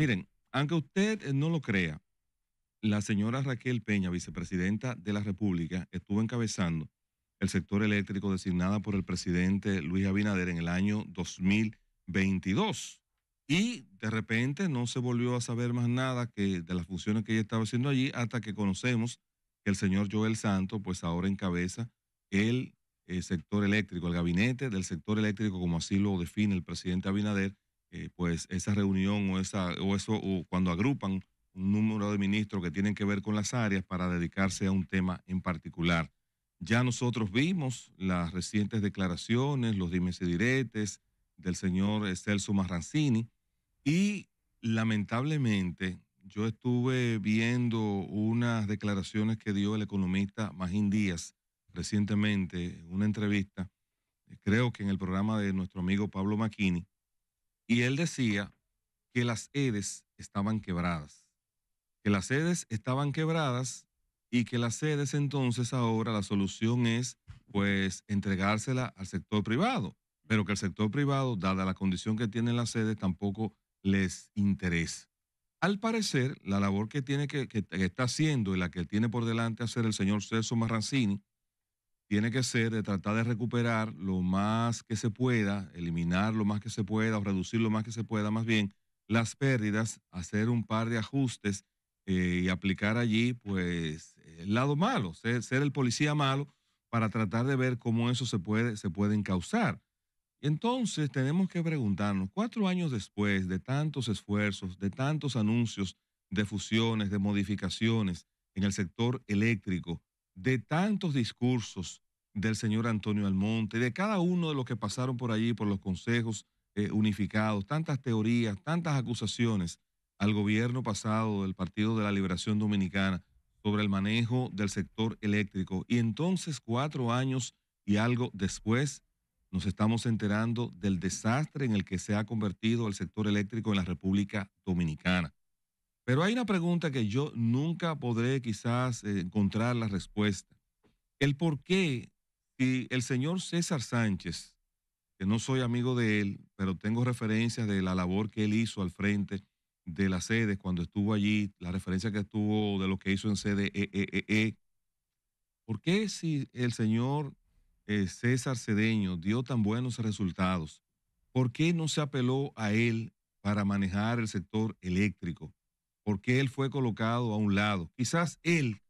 Miren, aunque usted eh, no lo crea, la señora Raquel Peña, vicepresidenta de la República, estuvo encabezando el sector eléctrico designada por el presidente Luis Abinader en el año 2022. Y de repente no se volvió a saber más nada que de las funciones que ella estaba haciendo allí hasta que conocemos que el señor Joel Santos, pues ahora encabeza el eh, sector eléctrico, el gabinete del sector eléctrico, como así lo define el presidente Abinader, eh, pues esa reunión o, esa, o eso, cuando agrupan un número de ministros que tienen que ver con las áreas para dedicarse a un tema en particular. Ya nosotros vimos las recientes declaraciones, los dimes y diretes del señor Celso Marrancini y lamentablemente yo estuve viendo unas declaraciones que dio el economista Magín Díaz recientemente, una entrevista, eh, creo que en el programa de nuestro amigo Pablo Maquini, y él decía que las sedes estaban quebradas, que las sedes estaban quebradas y que las sedes entonces ahora la solución es pues entregársela al sector privado, pero que el sector privado, dada la condición que tienen las sedes, tampoco les interesa. Al parecer, la labor que, tiene que, está haciendo y la que tiene por delante hacer el señor Celso Marrancini tiene que ser de tratar de recuperar lo más que se pueda, eliminar lo más que se pueda o reducir lo más que se pueda, más bien las pérdidas, hacer un par de ajustes eh, y aplicar allí pues el lado malo, ser, el policía malo para tratar de ver cómo eso se puede, se puede encauzar. Entonces tenemos que preguntarnos, cuatro años después de tantos esfuerzos, de tantos anuncios de fusiones, de modificaciones en el sector eléctrico, de tantos discursos del señor Antonio Almonte, de cada uno de los que pasaron por allí, por los consejos eh, unificados, tantas teorías, tantas acusaciones al gobierno pasado del Partido de la Liberación Dominicana sobre el manejo del sector eléctrico. Y entonces, cuatro años y algo después, nos estamos enterando del desastre en el que se ha convertido el sector eléctrico en la República Dominicana. Pero hay una pregunta que yo nunca podré quizás eh, encontrar la respuesta. El por qué, si el señor César Sánchez, que no soy amigo de él, pero tengo referencias de la labor que él hizo al frente de la sede cuando estuvo allí, la referencia que estuvo de lo que hizo en sede EEE. E, ¿Por qué si el señor eh, César Cedeño dio tan buenos resultados, por qué no se apeló a él para manejar el sector eléctrico? porque él fue colocado a un lado. Quizás él,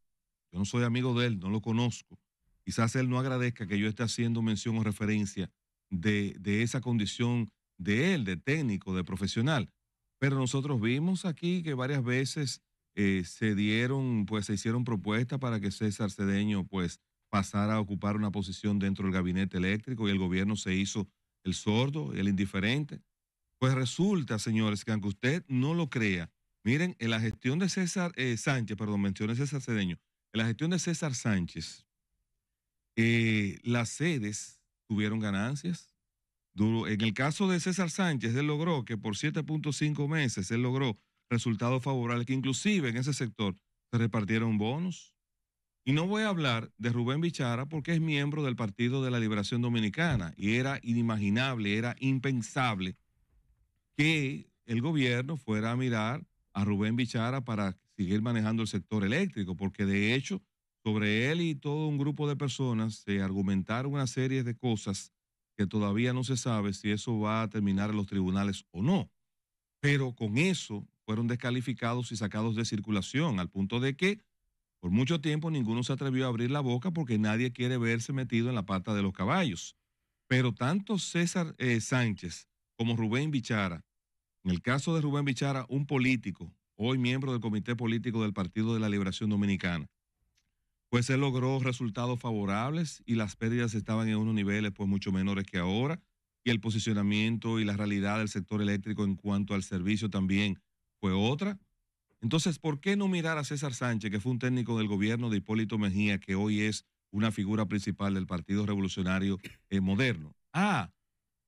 yo no soy amigo de él, no lo conozco, quizás él no agradezca que yo esté haciendo mención o referencia de, esa condición de él, de técnico, de profesional. Pero nosotros vimos aquí que varias veces eh, se dieron, pues se hicieron propuestas para que César Cedeño pues pasara a ocupar una posición dentro del gabinete eléctrico y el gobierno se hizo el sordo, el indiferente. Pues resulta, señores, que aunque usted no lo crea, Miren, en la gestión de César eh, Sánchez, perdón, mencioné César Cedeño, en la gestión de César Sánchez, eh, las sedes tuvieron ganancias. En el caso de César Sánchez, él logró que por 7.5 meses, él logró resultados favorables, que inclusive en ese sector se repartieron bonos. Y no voy a hablar de Rubén Bichara porque es miembro del Partido de la Liberación Dominicana y era inimaginable, era impensable que el gobierno fuera a mirar a Rubén Bichara para seguir manejando el sector eléctrico, porque de hecho sobre él y todo un grupo de personas se argumentaron una serie de cosas que todavía no se sabe si eso va a terminar en los tribunales o no. Pero con eso fueron descalificados y sacados de circulación, al punto de que por mucho tiempo ninguno se atrevió a abrir la boca porque nadie quiere verse metido en la pata de los caballos. Pero tanto César eh, Sánchez como Rubén Bichara en el caso de Rubén Bichara, un político, hoy miembro del Comité Político del Partido de la Liberación Dominicana, pues él logró resultados favorables y las pérdidas estaban en unos niveles pues mucho menores que ahora y el posicionamiento y la realidad del sector eléctrico en cuanto al servicio también fue otra. Entonces, ¿por qué no mirar a César Sánchez, que fue un técnico del gobierno de Hipólito Mejía, que hoy es una figura principal del Partido Revolucionario eh, Moderno? Ah,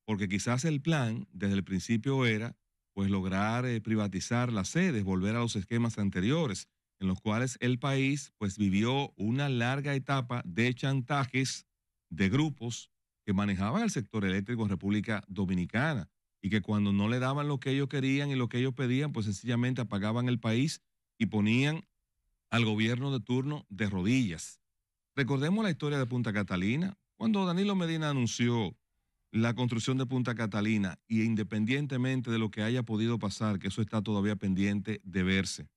porque quizás el plan desde el principio era pues lograr eh, privatizar las sedes, volver a los esquemas anteriores, en los cuales el país pues vivió una larga etapa de chantajes de grupos que manejaban el sector eléctrico en República Dominicana y que cuando no le daban lo que ellos querían y lo que ellos pedían, pues sencillamente apagaban el país y ponían al gobierno de turno de rodillas. Recordemos la historia de Punta Catalina, cuando Danilo Medina anunció la construcción de Punta Catalina y independientemente de lo que haya podido pasar, que eso está todavía pendiente de verse.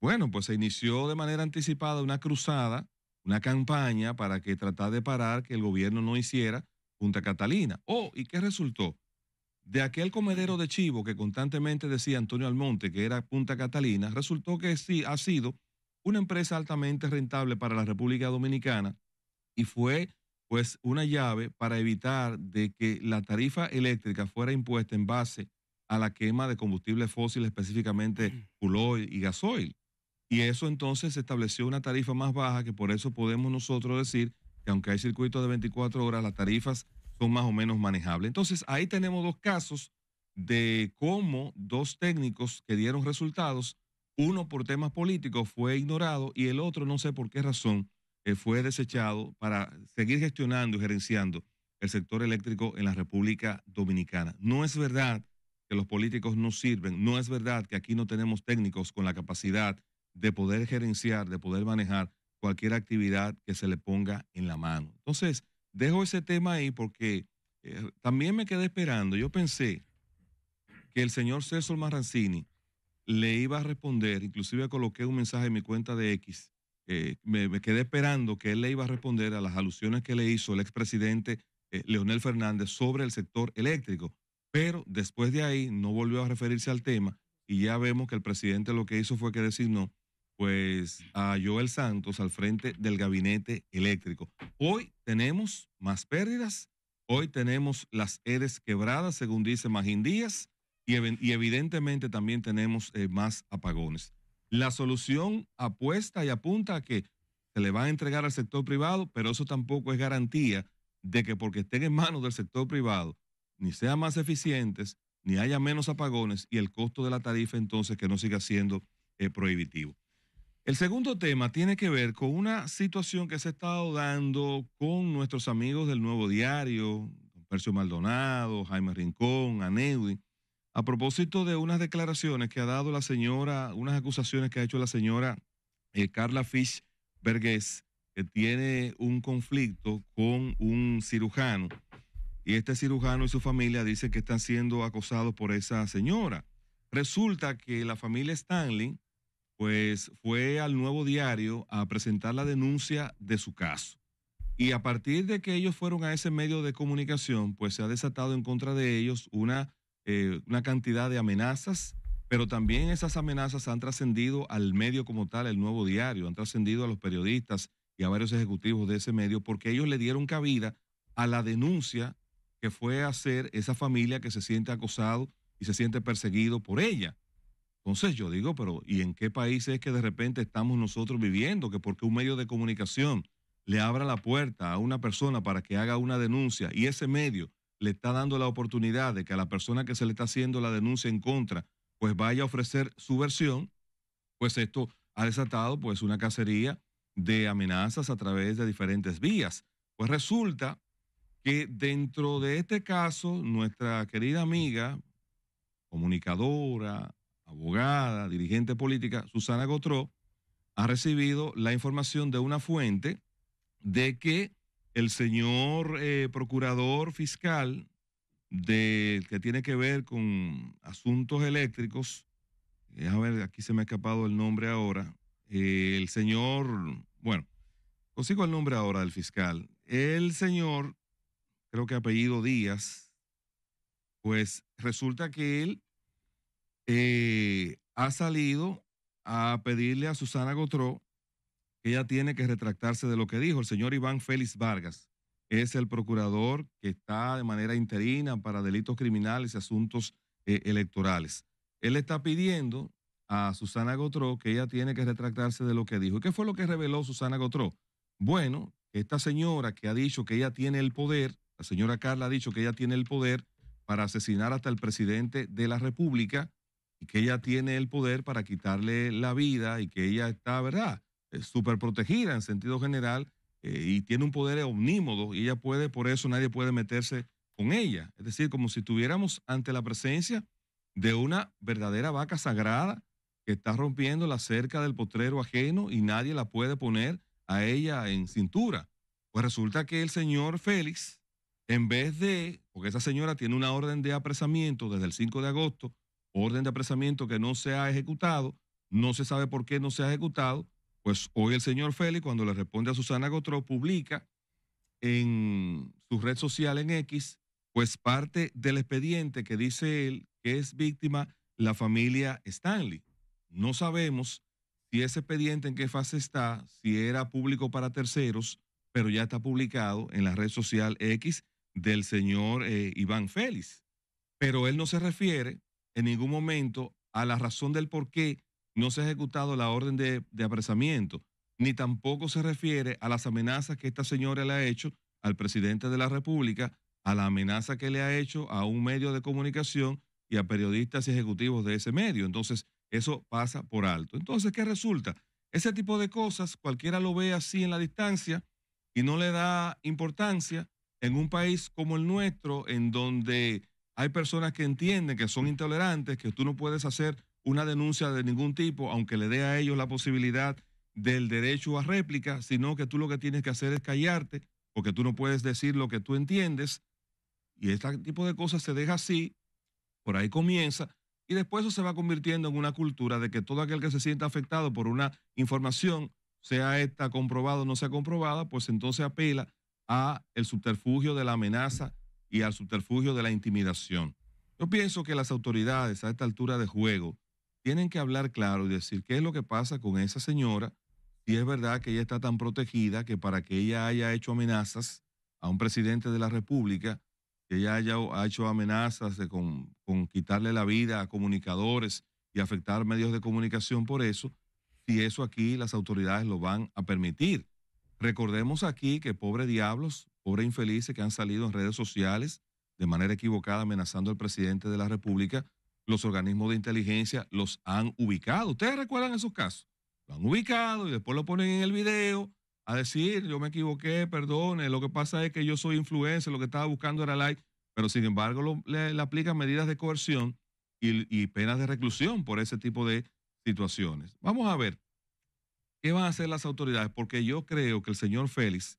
Bueno, pues se inició de manera anticipada una cruzada, una campaña para que tratar de parar que el gobierno no hiciera Punta Catalina. Oh, ¿y qué resultó? De aquel comedero de chivo que constantemente decía Antonio Almonte que era Punta Catalina, resultó que sí ha sido una empresa altamente rentable para la República Dominicana y fue pues una llave para evitar de que la tarifa eléctrica fuera impuesta en base a la quema de combustibles fósiles, específicamente fuel y gasoil. Y eso entonces se estableció una tarifa más baja, que por eso podemos nosotros decir que aunque hay circuitos de 24 horas, las tarifas son más o menos manejables. Entonces ahí tenemos dos casos de cómo dos técnicos que dieron resultados, uno por temas políticos fue ignorado y el otro no sé por qué razón eh, fue desechado para seguir gestionando y gerenciando el sector eléctrico en la República Dominicana. No es verdad que los políticos no sirven, no es verdad que aquí no tenemos técnicos con la capacidad de poder gerenciar, de poder manejar cualquier actividad que se le ponga en la mano. Entonces, dejo ese tema ahí porque eh, también me quedé esperando. Yo pensé que el señor César Marrancini le iba a responder, inclusive coloqué un mensaje en mi cuenta de X eh, me, quedé esperando que él le iba a responder a las alusiones que le hizo el expresidente eh, Leonel Fernández sobre el sector eléctrico. Pero después de ahí no volvió a referirse al tema y ya vemos que el presidente lo que hizo fue que designó pues a Joel Santos al frente del gabinete eléctrico. Hoy tenemos más pérdidas, hoy tenemos las edes quebradas, según dice Magín Díaz, y, evidentemente también tenemos eh, más apagones. La solución apuesta y apunta a que se le va a entregar al sector privado, pero eso tampoco es garantía de que porque estén en manos del sector privado, ni sean más eficientes, ni haya menos apagones y el costo de la tarifa entonces que no siga siendo eh, prohibitivo. El segundo tema tiene que ver con una situación que se ha estado dando con nuestros amigos del Nuevo Diario, Percio Maldonado, Jaime Rincón, anedwin a propósito de unas declaraciones que ha dado la señora, unas acusaciones que ha hecho la señora eh, Carla Fish vergués que tiene un conflicto con un cirujano. Y este cirujano y su familia dicen que están siendo acosados por esa señora. Resulta que la familia Stanley, pues fue al nuevo diario a presentar la denuncia de su caso. Y a partir de que ellos fueron a ese medio de comunicación, pues se ha desatado en contra de ellos una eh, una cantidad de amenazas, pero también esas amenazas han trascendido al medio como tal, el nuevo diario, han trascendido a los periodistas y a varios ejecutivos de ese medio, porque ellos le dieron cabida a la denuncia que fue a hacer esa familia que se siente acosado y se siente perseguido por ella. Entonces yo digo, pero ¿y en qué país es que de repente estamos nosotros viviendo? Que porque un medio de comunicación le abra la puerta a una persona para que haga una denuncia y ese medio le está dando la oportunidad de que a la persona que se le está haciendo la denuncia en contra, pues vaya a ofrecer su versión, pues esto ha desatado pues una cacería de amenazas a través de diferentes vías. Pues resulta que dentro de este caso, nuestra querida amiga, comunicadora, abogada, dirigente política, Susana Gotró, ha recibido la información de una fuente de que el señor eh, procurador fiscal de, que tiene que ver con asuntos eléctricos, a ver, aquí se me ha escapado el nombre ahora, eh, el señor, bueno, consigo el nombre ahora del fiscal, el señor, creo que apellido Díaz, pues resulta que él eh, ha salido a pedirle a Susana Gotró ella tiene que retractarse de lo que dijo. El señor Iván Félix Vargas es el procurador que está de manera interina para delitos criminales y asuntos eh, electorales. Él está pidiendo a Susana Gotró que ella tiene que retractarse de lo que dijo. ¿Y qué fue lo que reveló Susana Gotró? Bueno, esta señora que ha dicho que ella tiene el poder, la señora Carla ha dicho que ella tiene el poder para asesinar hasta el presidente de la República y que ella tiene el poder para quitarle la vida y que ella está, ¿verdad? Eh, súper protegida en sentido general eh, y tiene un poder omnímodo y ella puede, por eso nadie puede meterse con ella. Es decir, como si estuviéramos ante la presencia de una verdadera vaca sagrada que está rompiendo la cerca del potrero ajeno y nadie la puede poner a ella en cintura. Pues resulta que el señor Félix, en vez de, porque esa señora tiene una orden de apresamiento desde el 5 de agosto, orden de apresamiento que no se ha ejecutado, no se sabe por qué no se ha ejecutado, pues hoy el señor Félix, cuando le responde a Susana Gotró, publica en su red social en X, pues parte del expediente que dice él que es víctima la familia Stanley. No sabemos si ese expediente en qué fase está, si era público para terceros, pero ya está publicado en la red social X del señor eh, Iván Félix. Pero él no se refiere en ningún momento a la razón del por qué no se ha ejecutado la orden de, apresamiento, ni tampoco se refiere a las amenazas que esta señora le ha hecho al presidente de la República, a la amenaza que le ha hecho a un medio de comunicación y a periodistas y ejecutivos de ese medio. Entonces, eso pasa por alto. Entonces, ¿qué resulta? Ese tipo de cosas cualquiera lo ve así en la distancia y no le da importancia en un país como el nuestro, en donde hay personas que entienden que son intolerantes, que tú no puedes hacer una denuncia de ningún tipo, aunque le dé a ellos la posibilidad del derecho a réplica, sino que tú lo que tienes que hacer es callarte, porque tú no puedes decir lo que tú entiendes. Y este tipo de cosas se deja así, por ahí comienza, y después eso se va convirtiendo en una cultura de que todo aquel que se sienta afectado por una información, sea esta comprobada o no sea comprobada, pues entonces apela a el subterfugio de la amenaza y al subterfugio de la intimidación. Yo pienso que las autoridades a esta altura de juego tienen que hablar claro y decir qué es lo que pasa con esa señora, si es verdad que ella está tan protegida que para que ella haya hecho amenazas a un presidente de la República, que ella haya hecho amenazas con, quitarle la vida a comunicadores y afectar medios de comunicación por eso, si eso aquí las autoridades lo van a permitir. Recordemos aquí que pobre diablos, pobre infelices que han salido en redes sociales de manera equivocada amenazando al presidente de la República, los organismos de inteligencia los han ubicado. ¿Ustedes recuerdan esos casos? Lo han ubicado y después lo ponen en el video a decir, yo me equivoqué, perdone, lo que pasa es que yo soy influencer, lo que estaba buscando era like, pero sin embargo le, aplican medidas de coerción y, y penas de reclusión por ese tipo de situaciones. Vamos a ver qué van a hacer las autoridades, porque yo creo que el señor Félix,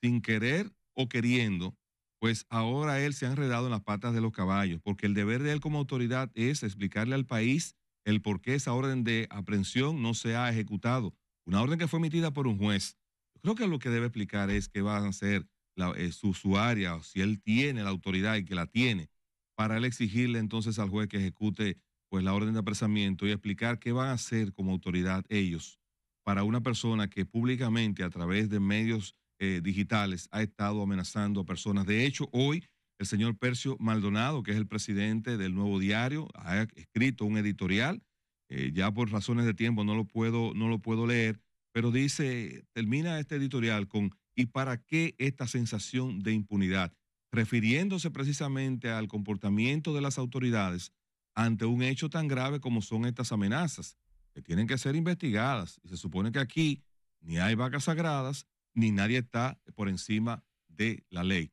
sin querer o queriendo, pues ahora él se ha enredado en las patas de los caballos, porque el deber de él como autoridad es explicarle al país el por qué esa orden de aprehensión no se ha ejecutado. Una orden que fue emitida por un juez. creo que lo que debe explicar es qué va a hacer eh, su usuaria, o si él tiene la autoridad y que la tiene, para él exigirle entonces al juez que ejecute pues la orden de apresamiento y explicar qué van a hacer como autoridad ellos para una persona que públicamente a través de medios eh, digitales ha estado amenazando a personas. De hecho, hoy el señor Percio Maldonado, que es el presidente del Nuevo Diario, ha escrito un editorial. Eh, ya por razones de tiempo no lo puedo, no lo puedo leer, pero dice, termina este editorial con ¿y para qué esta sensación de impunidad? refiriéndose precisamente al comportamiento de las autoridades ante un hecho tan grave como son estas amenazas, que tienen que ser investigadas. se supone que aquí ni hay vacas sagradas, ni nadie está por encima de la ley.